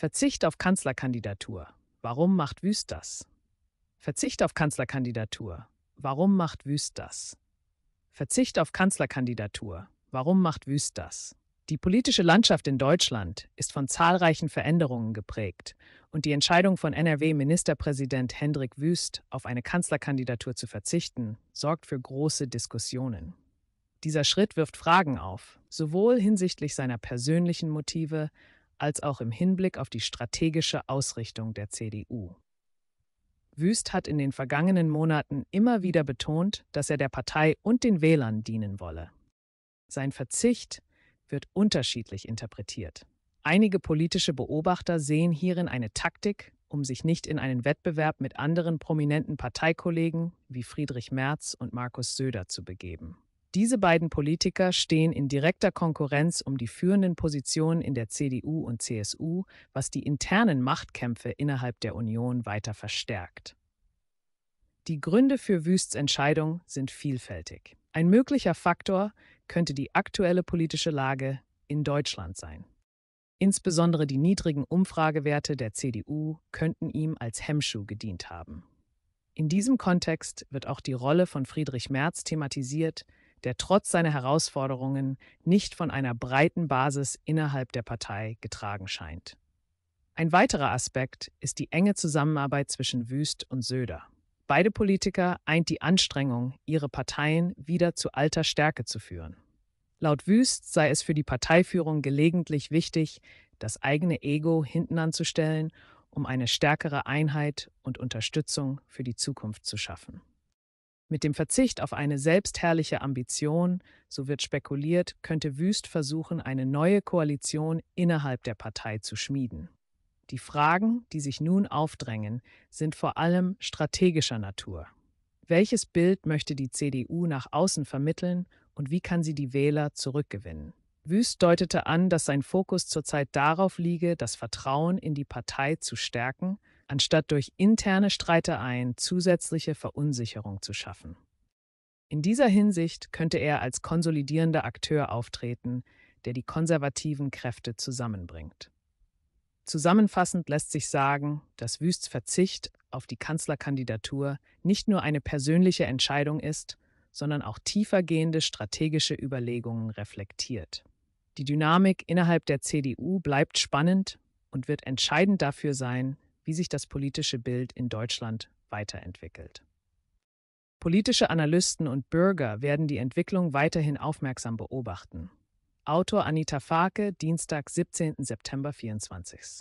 Verzicht auf Kanzlerkandidatur. Warum macht Wüst das? Verzicht auf Kanzlerkandidatur. Warum macht Wüst das? Verzicht auf Kanzlerkandidatur. Warum macht Wüst das? Die politische Landschaft in Deutschland ist von zahlreichen Veränderungen geprägt und die Entscheidung von NRW-Ministerpräsident Hendrik Wüst, auf eine Kanzlerkandidatur zu verzichten, sorgt für große Diskussionen. Dieser Schritt wirft Fragen auf, sowohl hinsichtlich seiner persönlichen Motive als auch im Hinblick auf die strategische Ausrichtung der CDU. Wüst hat in den vergangenen Monaten immer wieder betont, dass er der Partei und den Wählern dienen wolle. Sein Verzicht wird unterschiedlich interpretiert. Einige politische Beobachter sehen hierin eine Taktik, um sich nicht in einen Wettbewerb mit anderen prominenten Parteikollegen wie Friedrich Merz und Markus Söder zu begeben. Diese beiden Politiker stehen in direkter Konkurrenz um die führenden Positionen in der CDU und CSU, was die internen Machtkämpfe innerhalb der Union weiter verstärkt. Die Gründe für Wüsts Entscheidung sind vielfältig. Ein möglicher Faktor könnte die aktuelle politische Lage in Deutschland sein. Insbesondere die niedrigen Umfragewerte der CDU könnten ihm als Hemmschuh gedient haben. In diesem Kontext wird auch die Rolle von Friedrich Merz thematisiert, der trotz seiner Herausforderungen nicht von einer breiten Basis innerhalb der Partei getragen scheint. Ein weiterer Aspekt ist die enge Zusammenarbeit zwischen Wüst und Söder. Beide Politiker eint die Anstrengung, ihre Parteien wieder zu alter Stärke zu führen. Laut Wüst sei es für die Parteiführung gelegentlich wichtig, das eigene Ego hinten anzustellen, um eine stärkere Einheit und Unterstützung für die Zukunft zu schaffen. Mit dem Verzicht auf eine selbstherrliche Ambition, so wird spekuliert, könnte Wüst versuchen, eine neue Koalition innerhalb der Partei zu schmieden. Die Fragen, die sich nun aufdrängen, sind vor allem strategischer Natur. Welches Bild möchte die CDU nach außen vermitteln und wie kann sie die Wähler zurückgewinnen? Wüst deutete an, dass sein Fokus zurzeit darauf liege, das Vertrauen in die Partei zu stärken anstatt durch interne Streitereien zusätzliche Verunsicherung zu schaffen. In dieser Hinsicht könnte er als konsolidierender Akteur auftreten, der die konservativen Kräfte zusammenbringt. Zusammenfassend lässt sich sagen, dass Wüsts Verzicht auf die Kanzlerkandidatur nicht nur eine persönliche Entscheidung ist, sondern auch tiefergehende strategische Überlegungen reflektiert. Die Dynamik innerhalb der CDU bleibt spannend und wird entscheidend dafür sein, wie sich das politische Bild in Deutschland weiterentwickelt. Politische Analysten und Bürger werden die Entwicklung weiterhin aufmerksam beobachten. Autor Anita Farke, Dienstag, 17. September 24.